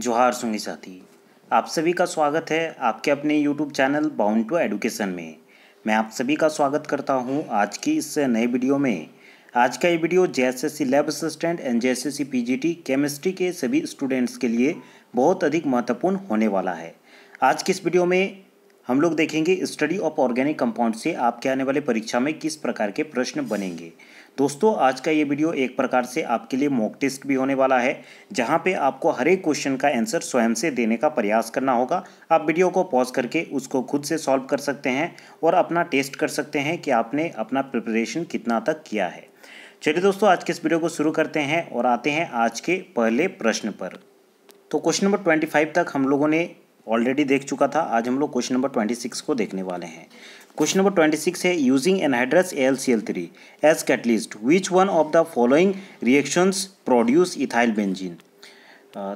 जोहार सुंगे साथी आप सभी का स्वागत है आपके अपने YouTube channel Bound to Education में मैं आप सभी का स्वागत करता हूं आज की इस नए वीडियो में आज का ये video J S S C lab assistant and JSSC PGT chemistry के सभी स्टूडेंट्स के लिए बहुत अधिक महत्वपूर्ण होने वाला है आज की इस वीडियो में हम लोग देखेंगे स्टडी ऑफ ऑर्गेनिक कंपाउंड से आपके आने वाले परीक्षा में किस प्रकार के प्रश्न बनेंगे दोस्तों आज का ये वीडियो एक प्रकार से आपके लिए मॉक टेस्ट भी होने वाला है जहाँ पे आपको हर एक क्वेश्चन का आंसर स्वयं से देने का प्रयास करना होगा आप वीडियो को पॉज करके उसको खुद से सॉल्व कर सकते हैं और अपना टेस्ट कर सकते हैं कि आपने अपना प्रिपरेशन कितना तक किया है चलिए दोस्तों आज के इस वीडियो को शुरू करते हैं और आते हैं आज के पहले प्रश्न पर तो क्वेश्चन नंबर ट्वेंटी फाइव तक हम लोगों ने ऑलरेडी देख चुका था आज हम लोग क्वेश्चन नंबर ट्वेंटी सिक्स को देखने वाले हैं क्वेश्चन नंबर ट्वेंटी सिक्स है using anhydrous L C L three as catalyst which one of the following reactions produce ethyl benzene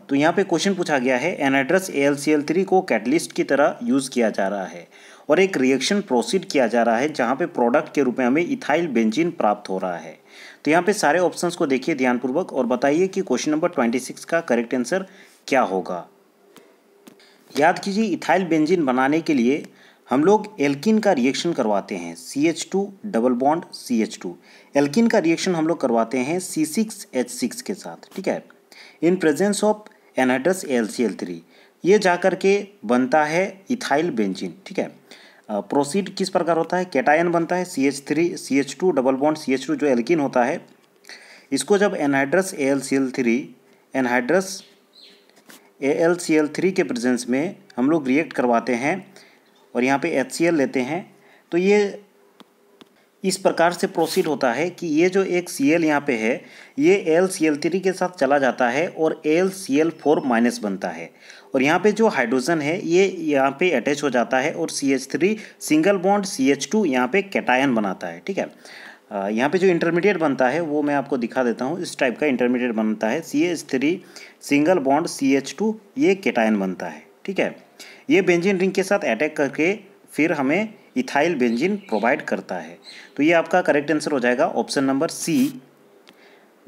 तो यहाँ पे क्वेश्चन पूछा गया है anhydrous L C L three को कैटलिस्ट की तरह यूज़ किया जा रहा है और एक रिएक्शन प्रोसीड किया जा रहा है जहाँ पे प्रोडक्ट के रूप में हमें इथाइल बेंजीन प्राप्त हो रहा है तो यहाँ पे सारे ऑप्शन को देखिए ध्यानपूर्वक और बताइए कि क्वेश्चन नंबर ट्वेंटी सिक्स का करेक्ट आंसर क्या होगा याद कीजिए इथाइल बेंजीन बनाने के लिए हम लोग एल्किन का रिएक्शन करवाते हैं C H two double bond C H two alkene का रिएक्शन हम लोग करवाते हैं सी सिक्स एच सिक्स के साथ ठीक है in presence of anhydrous L C L three ये जा कर के बनता है इथाइल बेंजिन ठीक है प्रोसीड किस प्रकार होता है कैटायन बनता है C H three C H two double bond C H two जो एल्किन होता है इसको जब anhydrous A L C L three anhydrous A L C L three के प्रेजेंस में हम लोग रिएक्ट करवाते हैं और यहाँ पे एच लेते हैं तो ये इस प्रकार से प्रोसीड होता है कि ये जो एक सी एल यहाँ पर है ये एल सी एल थ्री के साथ चला जाता है और L C L four minus बनता है और यहाँ पे जो हाइड्रोजन है ये यहाँ पे अटैच हो जाता है और C H three single bond C H two यहाँ पर कैटायन बनाता है ठीक है यहाँ पे जो इंटरमीडिएट बनता है वो मैं आपको दिखा देता हूँ इस टाइप का इंटरमीडिएट बनता है C H three single bond C H two ये कैटायन बनता है ठीक है ये बेंजीन रिंग के साथ अटैक करके फिर हमें इथाइल बेंजीन प्रोवाइड करता है तो ये आपका करेक्ट आंसर हो जाएगा ऑप्शन नंबर सी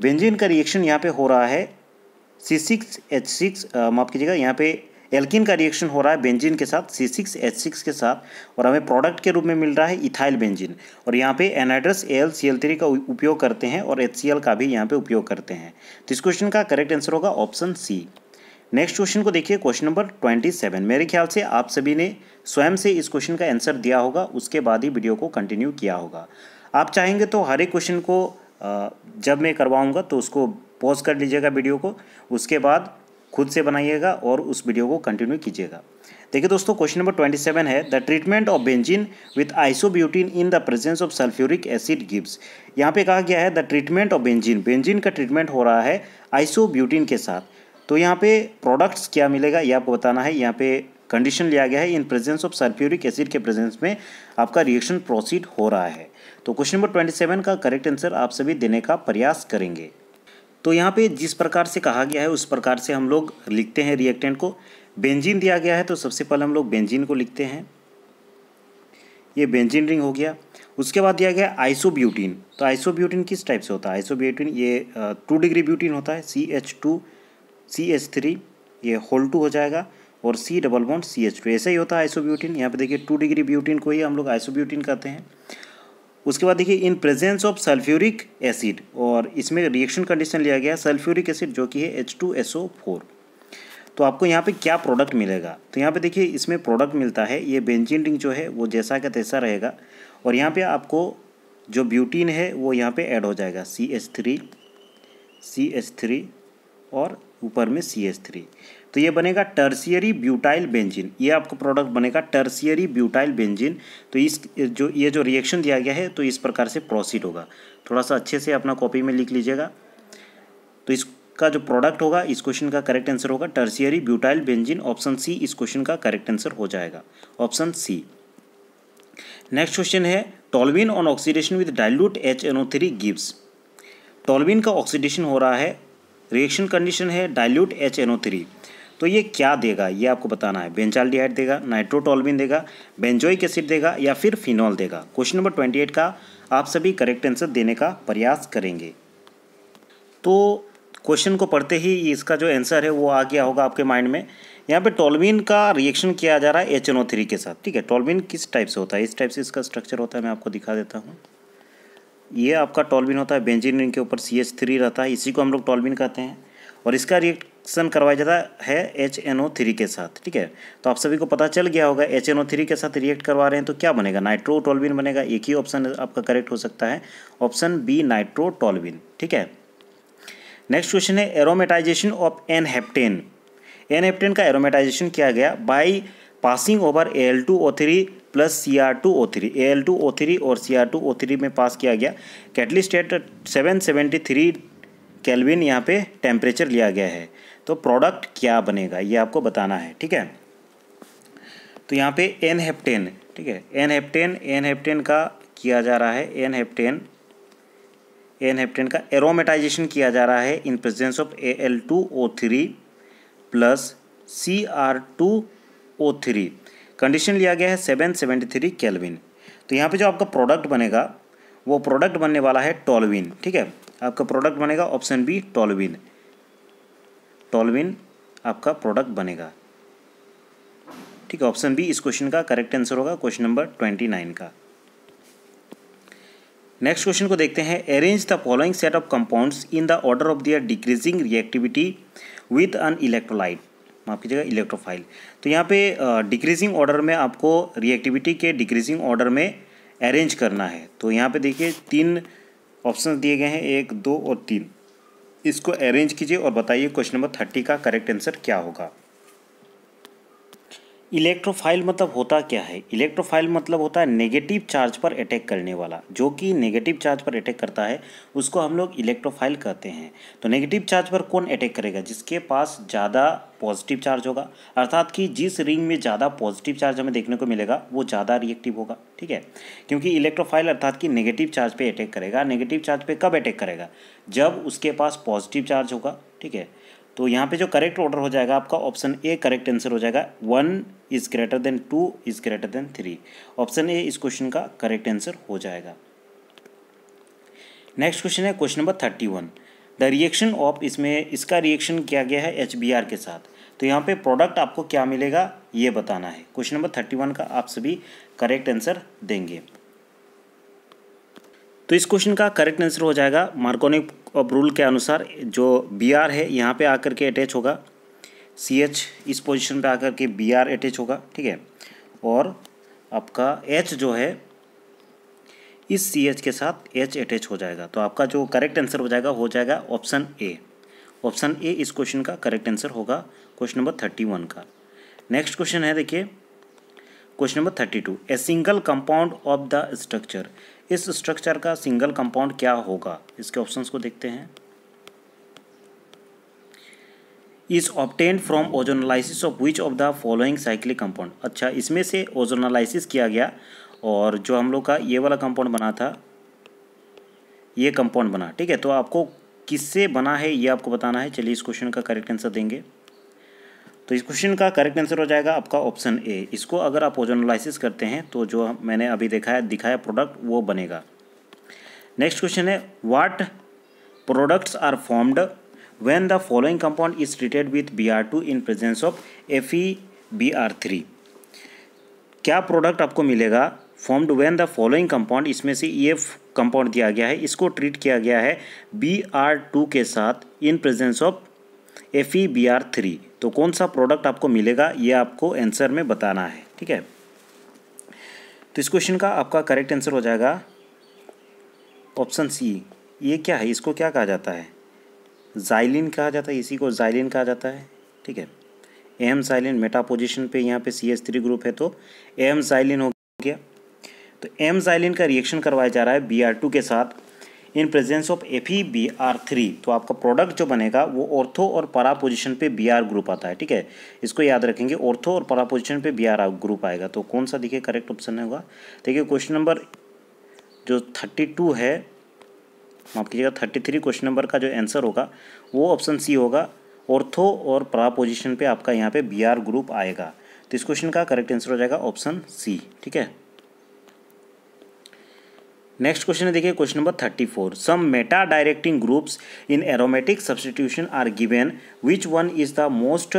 बेंजीन का रिएक्शन यहाँ पे हो रहा है सी सिक्स एच सिक्स माफ कीजिएगा यहाँ पे एल्किन का रिएक्शन हो रहा है बेंजीन के साथ सी सिक्स एच सिक्स के साथ और हमें प्रोडक्ट के रूप में मिल रहा है इथाइल बेंजीन और यहाँ पे anhydrous L C L three का उपयोग करते हैं और एच सी एल का भी यहाँ पे उपयोग करते हैं तो इस क्वेश्चन का करेक्ट आंसर होगा ऑप्शन सी नेक्स्ट क्वेश्चन को देखिए क्वेश्चन नंबर ट्वेंटी सेवन मेरे ख्याल से आप सभी ने स्वयं से इस क्वेश्चन का आंसर दिया होगा उसके बाद ही वीडियो को कंटिन्यू किया होगा आप चाहेंगे तो हर एक क्वेश्चन को जब मैं करवाऊँगा तो उसको पॉज कर लीजिएगा वीडियो को उसके बाद खुद से बनाइएगा और उस वीडियो को कंटिन्यू कीजिएगा देखिए दोस्तों क्वेश्चन नंबर ट्वेंटी सेवन है the treatment of benzene with isobutene in the presence of sulphuric acid gives यहाँ पे कहा गया है the treatment of benzene benzene का ट्रीटमेंट हो रहा है आइसोब्यूटीन के साथ तो यहाँ पे प्रोडक्ट्स क्या मिलेगा ये आपको बताना है यहाँ पे कंडीशन लिया गया है in presence of sulphuric acid के प्रेजेंस में आपका रिएक्शन प्रोसीड हो रहा है तो क्वेश्चन नंबर ट्वेंटी सेवन का करेक्ट आंसर आप सभी देने का प्रयास करेंगे तो यहाँ पे जिस प्रकार से कहा गया है उस प्रकार से हम लोग लिखते हैं रिएक्टेंट को बेंजीन दिया गया है तो सबसे पहले हम लोग बेंजीन को लिखते हैं ये बेंजीन रिंग हो गया उसके बाद दिया गया आइसोब्यूटीन तो आइसोब्यूटीन किस टाइप से होता है आइसोब्यूटीन ये टू डिग्री ब्यूटीन होता है C H two C H three ये होल टू हो जाएगा और C double bond C H two ऐसा ही होता है ब्यूटीन यहाँ पे देखिए टू डिग्री ब्यूटीन को ही हम लोग ब्यूटीन कहते हैं उसके बाद देखिए in presence of sulphuric acid और इसमें रिएक्शन कंडीशन लिया गया सल्फ्यूरिक एसिड जो कि है H two S O four तो आपको यहाँ पे क्या प्रोडक्ट मिलेगा तो यहाँ पे देखिए इसमें प्रोडक्ट मिलता है ये बेंजिन रिंग जो है वो जैसा का तैसा रहेगा और यहाँ पे आपको जो ब्यूटीन है वो यहाँ पे ऐड हो जाएगा C H three C H three और ऊपर में सी एच थ्री तो ये बनेगा टर्सियरी ब्यूटाइल बेंजिन ये आपको प्रोडक्ट बनेगा टर्सियरी ब्यूटाइल बेंजिन तो इस जो ये जो रिएक्शन दिया गया है तो इस प्रकार से प्रोसीड होगा थोड़ा सा अच्छे से अपना कॉपी में लिख लीजिएगा तो इसका जो प्रोडक्ट होगा इस क्वेश्चन का करेक्ट आंसर होगा tertiary butyl benzene option C इस क्वेश्चन का करेक्ट आंसर हो जाएगा ऑप्शन सी नेक्स्ट क्वेश्चन है toluene on oxidation with dilute H O three gives toluene का ऑक्सीडेशन हो रहा है रिएक्शन कंडीशन है dilute H N O three तो ये क्या देगा ये आपको बताना है बेंचाल्डिहाइड देगा नाइट्रोटोलबिन देगा बेंजोइक एसिड देगा या फिर फिनॉल देगा क्वेश्चन नंबर ट्वेंटी एट का आप सभी करेक्ट आंसर देने का प्रयास करेंगे तो क्वेश्चन को पढ़ते ही इसका जो आंसर है वो आ गया होगा आपके माइंड में यहाँ पे टोलबिन का रिएक्शन किया जा रहा है एच के साथ ठीक है टोलबिन किस टाइप से होता है इस टाइप से इसका स्ट्रक्चर होता है मैं आपको दिखा देता हूँ ये आपका टॉलबिन होता है बेंजीन के ऊपर सी एच थ्री रहता है इसी को हम लोग टॉलबिन कहते हैं और इसका रिएक्शन करवाया जाता है एच एन ओ थ्री के साथ ठीक है तो आप सभी को पता चल गया होगा एच एन ओ थ्री के साथ रिएक्ट करवा रहे हैं तो क्या बनेगा नाइट्रो टॉलबिन बनेगा एक ही ऑप्शन आपका करेक्ट हो सकता है ऑप्शन बी नाइट्रो टॉलबिन ठीक है नेक्स्ट क्वेश्चन है aromatisation of N heptane N heptane का एरोमेटाइजेशन किया गया by passing over A L two O three plus C R two O three A L two O three और C R two O three में pass किया गया catalyst at seven seventy three kelvin यहाँ पे temperature लिया गया है तो प्रोडक्ट क्या बनेगा ये आपको बताना है ठीक है तो यहाँ पे एन हेप्टेन ठीक है एन हेप्टेन एन हेप्टेन का किया जा रहा है एन हेप्टेन एन हेप्टेन का एरोमेटाइजेशन किया जा रहा है in presence of A L two O three plus C R two O three condition लिया गया है सेवन सेवेंटी थ्री कैलविन तो यहाँ पे जो आपका प्रोडक्ट बनेगा वो प्रोडक्ट बनने वाला है टॉलविन ठीक है आपका प्रोडक्ट बनेगा ऑप्शन बी टोलविन टॉलविन आपका प्रोडक्ट बनेगा ठीक है ऑप्शन बी इस क्वेश्चन का करेक्ट आंसर होगा क्वेश्चन नंबर ट्वेंटी नाइन का नेक्स्ट क्वेश्चन को देखते हैं arrange the following set of compounds in the order of their decreasing reactivity with an electrolyte माफ़ कीजिएगा इलेक्ट्रोफाइल तो यहाँ पे डिक्रीजिंग ऑर्डर में आपको रिएक्टिविटी के डिक्रीजिंग ऑर्डर में अरेंज करना है तो यहाँ पे देखिए तीन ऑप्शन दिए गए हैं एक दो और तीन इसको अरेंज कीजिए और बताइए क्वेश्चन नंबर थर्टी का करेक्ट आंसर क्या होगा इलेक्ट्रोफाइल मतलब होता क्या है इलेक्ट्रोफाइल मतलब होता है नेगेटिव चार्ज पर अटैक करने वाला जो कि नेगेटिव चार्ज पर अटैक करता है उसको हम लोग इलेक्ट्रोफाइल कहते हैं तो नेगेटिव चार्ज पर कौन अटैक करेगा जिसके पास ज़्यादा पॉजिटिव चार्ज होगा अर्थात कि जिस रिंग में ज़्यादा पॉजिटिव चार्ज हमें देखने को मिलेगा वो ज़्यादा रिएक्टिव होगा ठीक है क्योंकि इलेक्ट्रोफाइल अर्थात कि नेगेटिव चार्ज पर अटैक करेगा नेगेटिव चार्ज पर कब अटैक करेगा जब उसके पास पॉजिटिव चार्ज होगा ठीक है तो यहाँ पे जो करेक्ट ऑर्डर हो जाएगा आपका ऑप्शन ए करेक्ट आंसर हो जाएगा one is greater than two is greater than three option A इस क्वेश्चन का करेक्ट आंसर हो जाएगा नेक्स्ट क्वेश्चन है question number thirty one the reaction of इसमें इसका रिएक्शन किया गया है एच बी आर के साथ तो यहाँ पे प्रोडक्ट आपको क्या मिलेगा ये बताना है क्वेश्चन नंबर थर्टी वन का आप सभी करेक्ट आंसर देंगे तो इस क्वेश्चन का करेक्ट आंसर हो जाएगा मार्कोनिक ऑफ रूल के अनुसार जो बी आर है यहाँ पे आकर के अटैच होगा सी एच इस पोजीशन पे आकर के बी आर अटैच होगा ठीक है और आपका एच जो है इस सी एच के साथ एच अटैच हो जाएगा तो आपका जो करेक्ट आंसर हो जाएगा हो जाएगा ऑप्शन ए ऑप्शन ए इस क्वेश्चन का करेक्ट आंसर होगा क्वेश्चन नंबर थर्टी वन का नेक्स्ट क्वेश्चन है देखिए question number thirty two a single compound of the structure इस स्ट्रक्चर का सिंगल कंपाउंड क्या होगा इसके ऑप्शंस को देखते हैं is obtained from ozonolysis of which of the following cyclic compound अच्छा इसमें से ओजोनालाइसिस किया गया और जो हम लोग का ये वाला कंपाउंड बना था ये कंपाउंड बना ठीक है तो आपको किससे बना है ये आपको बताना है चलिए इस क्वेश्चन का करेक्ट आंसर देंगे तो इस क्वेश्चन का करेक्ट आंसर हो जाएगा आपका ऑप्शन ए इसको अगर आप ओजोनोलाइसिस करते हैं तो जो मैंने अभी देखा है दिखाया प्रोडक्ट वो बनेगा नेक्स्ट क्वेश्चन है what products are formed with B R two in presence of F E B R three क्या प्रोडक्ट आपको मिलेगा formed when the following compound इसमें से एफ कंपाउंड दिया गया है इसको ट्रीट किया गया है बी आर टू के साथ in presence of F E B R three तो कौन सा प्रोडक्ट आपको मिलेगा ये आपको आंसर में बताना है ठीक है तो इस क्वेश्चन का आपका करेक्ट आंसर हो जाएगा ऑप्शन सी ये क्या है इसको क्या कहा जाता है जाइलिन कहा जाता है इसी को जाइलिन कहा जाता है ठीक है एम जाइलिन मेटा पोजिशन पे यहाँ पे सी एस थ्री ग्रुप है तो एम जाइलिन हो गया तो एम जाइलिन का रिएक्शन करवाया जा रहा है बी आर टू के साथ in presence of F E B R three तो आपका प्रोडक्ट जो बनेगा वो ऑर्थो और परा पोजिशन पे बी आर ग्रुप आता है ठीक है इसको याद रखेंगे ऑर्थो और परा पोजिशन पे बी आर ग्रुप आएगा तो कौन सा देखिए करेक्ट ऑप्शन होगा देखिए क्वेश्चन नंबर जो थर्टी टू है माफ कीजिएगा थर्टी थ्री क्वेश्चन नंबर का जो आंसर होगा वो ऑप्शन सी होगा ऑर्थो और परा पोजिशन पर आपका यहाँ पे बी आर ग्रुप आएगा तो इस क्वेश्चन का करेक्ट आंसर हो जाएगा ऑप्शन सी ठीक है नेक्स्ट क्वेश्चन देखिए question number thirty four some meta directing groups in aromatic substitution are given which one is the most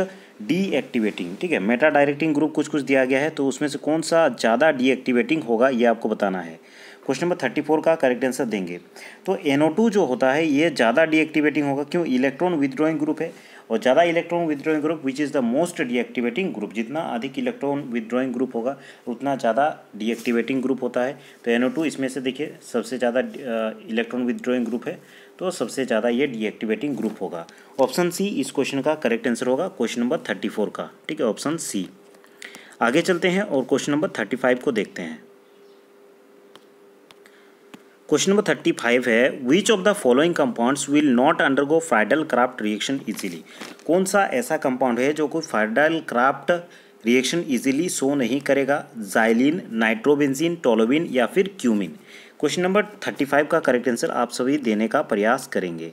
deactivating ठीक है मेटा डायरेक्टिंग ग्रुप कुछ कुछ दिया गया है तो उसमें से कौन सा ज़्यादा डीएक्टिवेटिंग होगा ये आपको बताना है क्वेश्चन नंबर थर्टी फोर का करेक्ट आंसर देंगे तो एनओ टू जो होता है ये ज़्यादा डीएक्टिवेटिंग होगा क्यों इलेक्ट्रॉन विदड्रॉइंग ग्रुप है और ज़्यादा electron withdrawing group which is the most deactivating group जितना अधिक इलेक्ट्रॉन विद्रोइंग ग्रुप होगा उतना ज़्यादा डीएक्टिवेटिंग ग्रुप होता है तो एनओ टू इसमें से देखिए सबसे ज़्यादा इलेक्ट्रॉन विदड्रॉइंग ग्रुप है तो सबसे ज़्यादा ये डीएक्टिवेटिंग ग्रुप होगा ऑप्शन सी इस क्वेश्चन का करेक्ट आंसर होगा क्वेश्चन नंबर थर्टी फोर का ठीक है ऑप्शन सी आगे चलते हैं और क्वेश्चन नंबर थर्टी फाइव को देखते हैं क्वेश्चन नंबर थर्टी फाइव है which of the following compounds will not undergo Friedel Crafts reaction easily कौन सा ऐसा कंपाउंड है जो कोई Friedel Crafts reaction easily show नहीं करेगा जाइलिन नाइट्रोबेंजीन टोलोबिन या फिर cumene question number thirty five का करेक्ट आंसर आप सभी देने का प्रयास करेंगे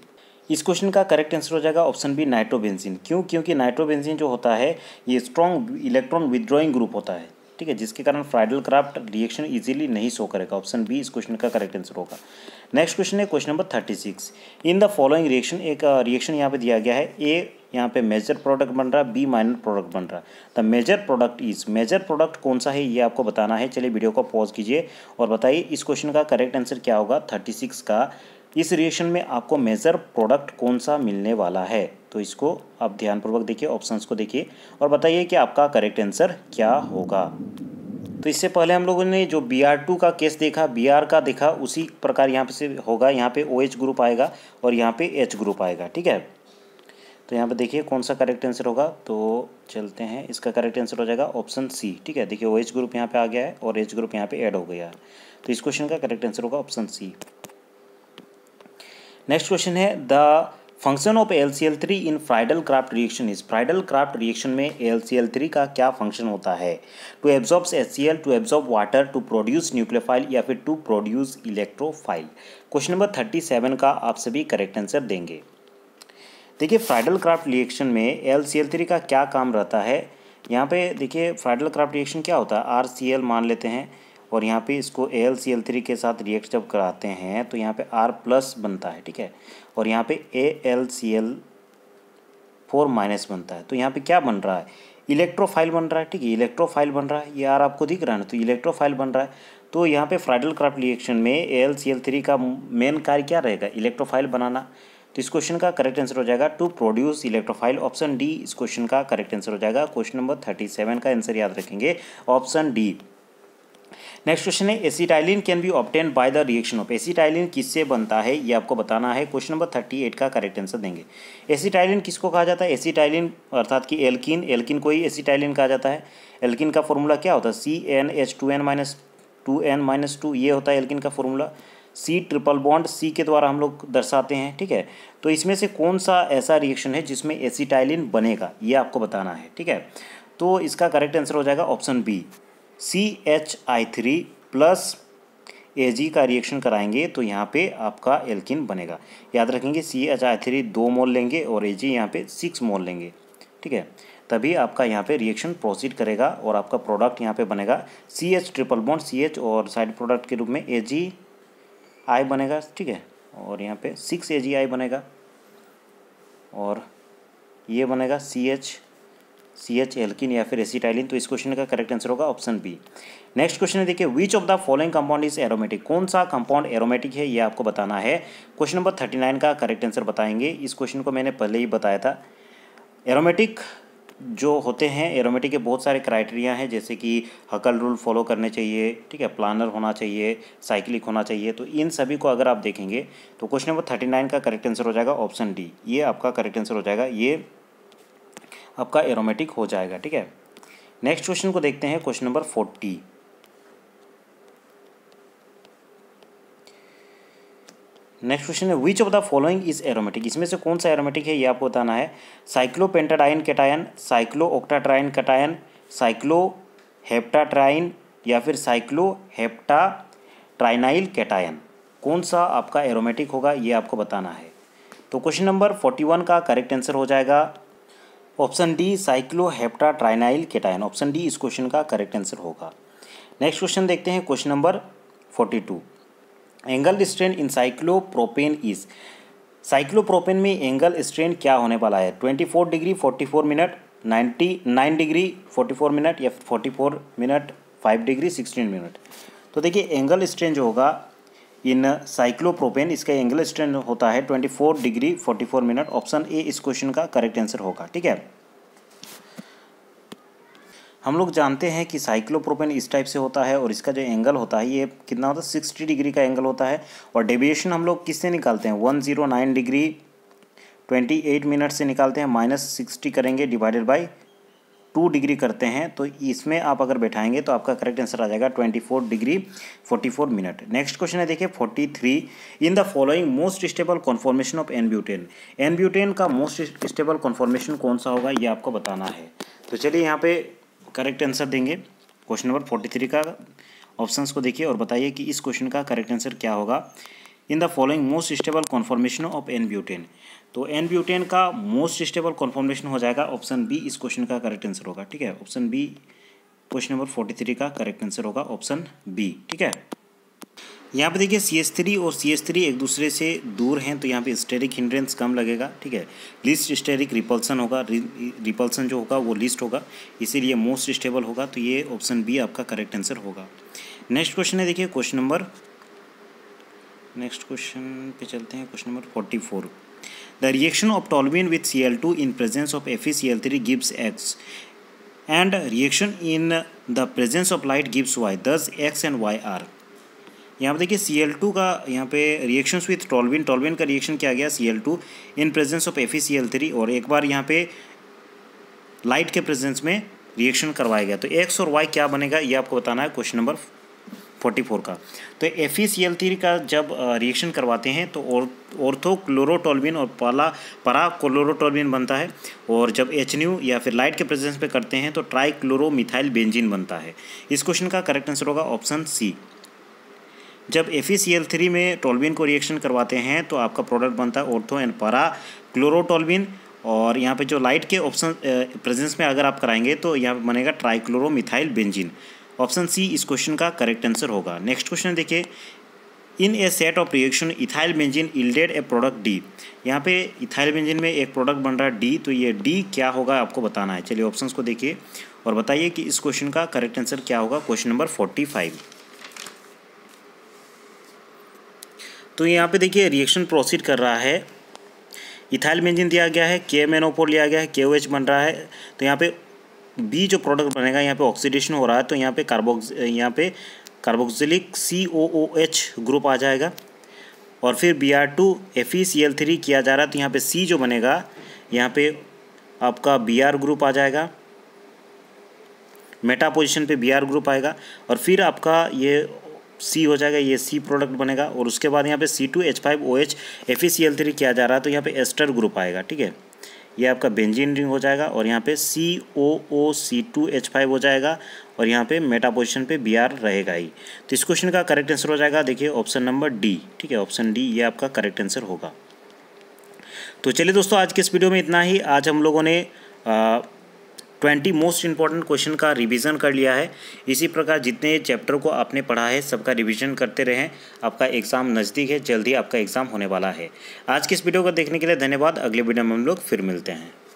इस क्वेश्चन का करेक्ट आंसर हो जाएगा ऑप्शन बी नाइट्रोबेंजिन क्यों क्योंकि नाइट्रोबेंजिन जो होता है ये स्ट्रॉन्ग इलेक्ट्रॉन विदड्रॉइंग ग्रुप होता है ठीक है जिसके कारण फ्राइडल क्राफ्ट रिएक्शन इजीली नहीं शो करेगा ऑप्शन बी इस क्वेश्चन का करेक्ट आंसर होगा नेक्स्ट क्वेश्चन है question number thirty six in the following reaction एक रिएक्शन यहाँ पे दिया गया है ए यहाँ पे मेजर प्रोडक्ट बन रहा है बी माइनर प्रोडक्ट बन रहा है the major product is major product कौन सा है ये आपको बताना है चलिए वीडियो को पॉज कीजिए और बताइए इस क्वेश्चन का करेक्ट आंसर क्या होगा थर्टी सिक्स का इस रिएक्शन में आपको मेजर प्रोडक्ट कौन सा मिलने वाला है तो इसको आप ध्यानपूर्वक देखिए ऑप्शंस को देखिए और बताइए कि आपका करेक्ट आंसर क्या होगा तो इससे पहले हम लोगों ने जो बी आर टू का केस देखा बी आर का देखा उसी प्रकार यहाँ पे से होगा यहाँ पे ओ एच ग्रुप आएगा और यहाँ पे एच ग्रुप आएगा ठीक है तो यहाँ पे देखिए कौन सा करेक्ट आंसर होगा तो चलते हैं इसका करेक्ट आंसर हो जाएगा ऑप्शन सी ठीक है देखिए ओ एच ग्रुप यहाँ पे आ गया है और एच ग्रुप यहाँ पे ऐड हो गया तो इस क्वेश्चन का करेक्ट आंसर होगा ऑप्शन सी नेक्स्ट क्वेश्चन है the function of L C L three in Friedel Crafts reaction is Friedel Crafts reaction में एल सी एल थ्री का क्या फंक्शन होता है to absorb S C L two absorb water to produce nucleophile या फिर to produce electrophile question number thirty seven का आप सभी करेक्ट आंसर देंगे देखिए फ्राइडल क्राफ्ट रिएक्शन में एल सी एल थ्री का क्या काम रहता है यहाँ पे देखिए फ्राइडल क्राफ्ट रिएक्शन क्या होता है आर सी एल मान लेते हैं और यहाँ पे इसको A L C L three के साथ रिएक्ट जब कराते हैं तो यहाँ पे आर प्लस बनता है ठीक है और यहाँ पे A L C L four minus बनता है तो यहाँ पे क्या बन रहा है इलेक्ट्रोफाइल बन रहा है ठीक है इलेक्ट्रोफाइल बन रहा है ये आर आपको दिख रहा है ना तो इलेक्ट्रोफाइल बन रहा है तो यहाँ पे फ्राइडल क्राफ्ट रिएक्शन में A L C L three का मेन कार्य क्या रहेगा इलेक्ट्रोफाइल बनाना तो इस क्वेश्चन का करेक्ट आंसर हो जाएगा to produce electrophile option D इस क्वेश्चन का करेक्ट आंसर हो जाएगा क्वेश्चन नंबर थर्टी सेवन का आंसर याद रखेंगे ऑप्शन डी नेक्स्ट क्वेश्चन है acetylene can be obtained by the reaction of acetylene किससे बनता है ये आपको बताना है क्वेश्चन नंबर थर्टी एट का करेक्ट आंसर देंगे एसीटाइलिन किसको कहा जाता है एसीटाइलिन अर्थात कि एल्किन एल्किन को ही एसिटाइलिन कहा जाता है एल्किन का फॉर्मूला क्या होता है C N H two N minus two N minus two ये होता है एल्किन का formula C triple bond C के द्वारा हम लोग दर्शाते हैं ठीक है तो इसमें से कौन सा ऐसा रिएक्शन है जिसमें एसीटाइलिन बनेगा ये आपको बताना है ठीक है तो इसका करेक्ट आंसर हो जाएगा option B C H I three plus A G का रिएक्शन कराएंगे तो यहाँ पे आपका एल्किन बनेगा याद रखेंगे सी एच आई थ्री दो मोल लेंगे और ए जी यहाँ पे सिक्स मोल लेंगे ठीक है तभी आपका यहाँ पे रिएक्शन प्रोसीड करेगा और आपका प्रोडक्ट यहाँ पे बनेगा C H triple bond C H और साइड प्रोडक्ट के रूप में ए जी आई बनेगा ठीक है और यहाँ पे सिक्स ए जी आई बनेगा और ये बनेगा C H C H alkyne या फिर एसिटाइलिन तो इस क्वेश्चन का करेक्ट आंसर होगा ऑप्शन बी नेक्स्ट क्वेश्चन है देखिए which of the following compound is aromatic कौन सा कंपाउंड एरोमेटिक है ये आपको बताना है क्वेश्चन नंबर थर्टी नाइन का करेक्ट आंसर बताएंगे इस क्वेश्चन को मैंने पहले ही बताया था एरोमेटिक जो होते हैं एरोमेटिक के बहुत सारे क्राइटेरिया हैं जैसे कि हकल रूल फॉलो करने चाहिए ठीक है प्लानर होना चाहिए साइकिलिक होना चाहिए तो इन सभी को अगर आप देखेंगे तो क्वेश्चन नंबर थर्टी नाइन का करेक्ट आंसर हो जाएगा ऑप्शन डी ये आपका करेक्ट आंसर हो जाएगा ये आपका एरोमेटिक हो जाएगा ठीक है नेक्स्ट क्वेश्चन को देखते हैं question number forty next question है which of the following is aromatic इसमें से कौन सा एरोमेटिक है ये आपको बताना है cyclopentadiene cation cyclo octatriene cation cyclo heptatriene या फिर साइक्लो हेप्टा ट्राइनाइल कैटायन कौन सा आपका एरोमेटिक होगा ये आपको बताना है तो क्वेश्चन नंबर फोर्टी वन का करेक्ट आंसर हो जाएगा option D cycloheptatrienyl cation option D इस क्वेश्चन का करेक्ट आंसर होगा नेक्स्ट क्वेश्चन देखते हैं question number forty two angle strain in cyclopropane is cyclopropane में एंगल स्ट्रेन क्या होने वाला है twenty four degree forty four minute ninety nine degree forty four minute या forty four minute five degree sixteen minute तो देखिए angle strain जो होगा इन साइक्लोप्रोपेन इसका एंगल स्ट्रेंथ होता है twenty four degree forty four minute option A इस question का करेक्ट आंसर होगा ठीक है हम लोग जानते हैं कि साइक्लोप्रोपेन इस टाइप से होता है और इसका जो एंगल होता है ये कितना होता है सिक्सटी डिग्री का एंगल होता है और डेविएशन हम लोग किससे निकालते हैं one zero nine degree twenty eight minute से निकालते हैं माइनस सिक्सटी करेंगे डिवाइडेड बाई टू डिग्री करते हैं तो इसमें आप अगर बैठाएंगे तो आपका करेक्ट आंसर आ जाएगा twenty four degree forty four minute next question है देखिए forty three in the following most stable conformation of N butane N butane का मोस्ट स्टेबल कॉन्फॉर्मेशन कौन सा होगा ये आपको बताना है तो चलिए यहाँ पे करेक्ट आंसर देंगे क्वेश्चन नंबर फोर्टी थ्री का ऑप्शन को देखिए और बताइए कि इस क्वेश्चन का करेक्ट आंसर क्या होगा in the following most stable conformation of N butane तो एन ब्यूटेन का मोस्ट स्टेबल कॉन्फॉर्मेशन हो जाएगा ऑप्शन बी इस क्वेश्चन का करेक्ट आंसर होगा ठीक है option B question number forty three का करेक्ट आंसर होगा ऑप्शन बी ठीक है यहाँ पे देखिए सी एस थ्री और सी एस थ्री एक दूसरे से दूर हैं तो यहाँ पे स्टेरिक हिंड्रेंस कम लगेगा ठीक है लिस्ट स्टेरिक रिपल्सन होगा रिपल्सन जो होगा वो लिस्ट होगा इसीलिए मोस्ट स्टेबल होगा तो ये ऑप्शन बी आपका करेक्ट आंसर होगा नेक्स्ट क्वेश्चन है देखिए क्वेश्चन नंबर नेक्स्ट क्वेश्चन पे चलते हैं question number forty four the reaction of toluene with C L two in presence of F E C L three gives X and reaction in the presence of light gives Y thus X and Y are यहाँ पर देखिए सी L to का यहाँ पे reaction with टॉलविन टॉलविन का reaction क्या गया C L two in presence of F E C L three और एक बार यहाँ पे लाइट के प्रेजेंस में रिएक्शन करवाया गया तो एक्स और वाई क्या बनेगा ये आपको बताना है क्वेश्चन नंबर फोर्टी फोर का तो एफ ई e का जब रिएक्शन करवाते हैं तो और ऑर्थो क्लोरोटोलबिन और पाला परा क्लोरोटोलबिन बनता है और जब एच या फिर लाइट के प्रेजेंस पे करते हैं तो ट्राई बेंजिन बनता है इस क्वेश्चन का करेक्ट आंसर होगा ऑप्शन सी जब एफ थ्री e में टोलबिन को रिएक्शन करवाते हैं तो आपका प्रोडक्ट बनता है ऑर्थो एंड पारा क्लोरोटोलबिन और यहाँ पे जो लाइट के ऑप्शन प्रेजेंस में अगर आप कराएंगे तो यहाँ पर बनेगा ट्राइक्लोरोमिथाइल बेंजीन ऑप्शन सी इस क्वेश्चन का करेक्ट आंसर होगा नेक्स्ट क्वेश्चन देखिए in a set of reaction ethyl benzene yielded a product D यहाँ पे इथाइल बेंजिन में एक प्रोडक्ट बन रहा है डी तो ये डी क्या होगा आपको बताना है चलिए ऑप्शंस को देखिए और बताइए कि इस क्वेश्चन का करेक्ट आंसर क्या होगा क्वेश्चन नंबर फोर्टी फाइव तो यहाँ पे देखिए रिएक्शन प्रोसीड कर रहा है इथाइल बेंजिन दिया गया है के मेनोपोर लिया गया है के बन रहा है तो यहाँ पे बी जो प्रोडक्ट बनेगा यहाँ पे ऑक्सीडेशन हो रहा है तो यहाँ पे कार्बोक्स यहाँ पे carboxylic C O O H group आ जाएगा और फिर B R two F E C L three किया जा रहा है तो यहाँ पे सी जो बनेगा यहाँ पे आपका बी आर ग्रुप आ जाएगा मेटा पोजिशन पर बी आर ग्रुप आएगा और फिर आपका ये सी हो जाएगा ये सी प्रोडक्ट बनेगा और उसके बाद यहाँ पे C two H five O H F E C L three किया जा रहा है तो यहाँ पे एस्टर ग्रुप आएगा ठीक है ये आपका बेंजीन रिंग हो जाएगा और यहाँ पे C O O C two H five हो जाएगा और यहाँ पे मेटा पोजिशन पे बी आर रहेगा ही तो इस क्वेश्चन का करेक्ट आंसर हो जाएगा देखिए ऑप्शन नंबर डी ठीक है ऑप्शन डी ये आपका करेक्ट आंसर होगा तो चलिए दोस्तों आज के इस वीडियो में इतना ही आज हम लोगों ने आ, ट्वेंटी मोस्ट इंपॉर्टेंट क्वेश्चन का रिवीजन कर लिया है इसी प्रकार जितने चैप्टर को आपने पढ़ा है सबका रिवीजन करते रहें आपका एग्ज़ाम नज़दीक है जल्द ही आपका एग्ज़ाम होने वाला है आज की इस वीडियो को देखने के लिए धन्यवाद अगले वीडियो में हम लोग फिर मिलते हैं